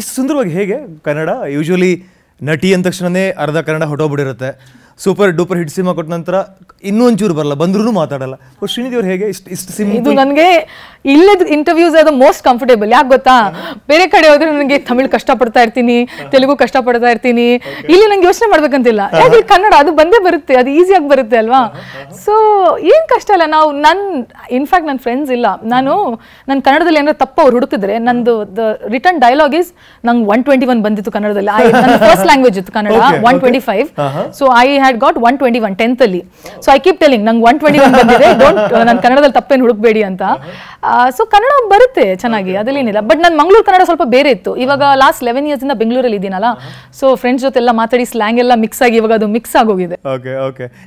ಇಷ್ಟು ಸುಂದರವಾಗಿ ಹೇಗೆ ಕನ್ನಡ ಯೂಶ್ವಲಿ ನಟಿ ಅಂದ ತಕ್ಷಣನೇ ಅರ್ಧ ಕನ್ನಡ ಹೊಟ್ಟೋಗ್ಬಿಟ್ಟಿರುತ್ತೆ ಸೂಪರ್ ಡೂಪರ್ ಹಿಟ್ ಸಿನಿಮಾ ಕೊಟ್ಟ ನಂತರ ಒಂಚೂರು ಬರಲ್ಲ ಬಂದ್ರೂ ಮಾತಾಡಲ್ಲ ಶ್ರೀನಿಧಿ ಅವ್ರು ಹೇಗೆ ಇಷ್ಟು ಇಷ್ಟು ಸಿನಿಮಾ ಇದು ನನಗೆ ಇಲ್ಲದ ಇಂಟರ್ವ್ಯೂಸ್ ಅದು ಮೋಸ್ಟ್ ಕಂಫರ್ಟೇಬಲ್ ಯಾಕೆ ಗೊತ್ತಾ ಬೇರೆ ಕಡೆ ಹೋದ್ರೆ ನನಗೆ ತಮಿಳ್ ಕಷ್ಟ ಪಡ್ತಾ ಇರ್ತೀನಿ ತೆಲುಗು ಕಷ್ಟ ಪಡ್ತಾ ಇರ್ತೀನಿ ಇಲ್ಲಿ ನಂಗೆ ಯೋಚನೆ ಮಾಡ್ಬೇಕಂತಿಲ್ಲ ಯಾಕೆ ಕನ್ನಡ ಅದು ಬಂದೇ ಬರುತ್ತೆ ಅದು ಈಸಿಯಾಗಿ ಬರುತ್ತೆ ಅಲ್ವಾ ಸೊ ಏನ್ ಕಷ್ಟ ಇಲ್ಲ ನಾವು ನನ್ ಇನ್ಫ್ಯಾಕ್ಟ್ ನನ್ನ ಫ್ರೆಂಡ್ಸ್ ಇಲ್ಲ ನಾನು ನನ್ನ ಕನ್ನಡದಲ್ಲಿ ಏನಾದ್ರು ತಪ್ಪು ಅವ್ರು ಹುಡುಕಿದ್ರೆ ನಂದು ದ ರಿಟರ್ನ್ ಡೈಲಾಗ್ ಇಸ್ ನಂಗೆ ಒನ್ ಟ್ವೆಂಟಿ ಒನ್ ಬಂದಿತ್ತು ಕನ್ನಡದಲ್ಲಿ ಐ ಫಸ್ಟ್ ಲ್ಯಾಂಗ್ವೇಜ್ ಇತ್ತು Kannada one twenty five so I had got one twenty one ಅಲ್ಲಿ ಸೊ ಐ ಕೀಪ್ ಟೆಲಿಂಗ್ ನಂಗೆ ಒನ್ ಟ್ವೆಂಟಿ ಒನ್ ಬಂದಿದೆ ಡೋಂಟ್ ನನ್ನ ಕನ್ನಡದಲ್ಲಿ ತಪ್ಪೇನು ಹುಡುಕ್ಬೇಡಿ ಅಂತ ಸೊ ಕನ್ನಡ ಬರುತ್ತೆ ಚೆನ್ನಾಗಿ ಅದಲ್ಲೇನಿಲ್ಲ ಬಟ್ ನನ್ನ ಮಂಗಳೂರು ಕನ್ನಡ ಸ್ವಲ್ಪ ಬೇರೆ ಇತ್ತು ಇವಾಗ ಲಾಸ್ಟ್ ಲೆವೆನ್ ಇಯರ್ಸ್ ಇಂದ ಬೆಂಗಳೂರಲ್ಲಿ ಇದೀನಲ್ಲ ಸೊ ಫ್ರೆಂಡ್ಸ್ ಜೊತೆ ಎಲ್ಲ ಮಾತಾಡಿ ಸ್ಲ್ಯಾಂಗ್ ಎಲ್ಲ ಮಿಕ್ಸ್ ಆಗಿ ಇವಾಗ ಅದು ಮಿಕ್ಸ್ ಆಗೋಗಿದೆ ಓಕೆ ಓಕೆ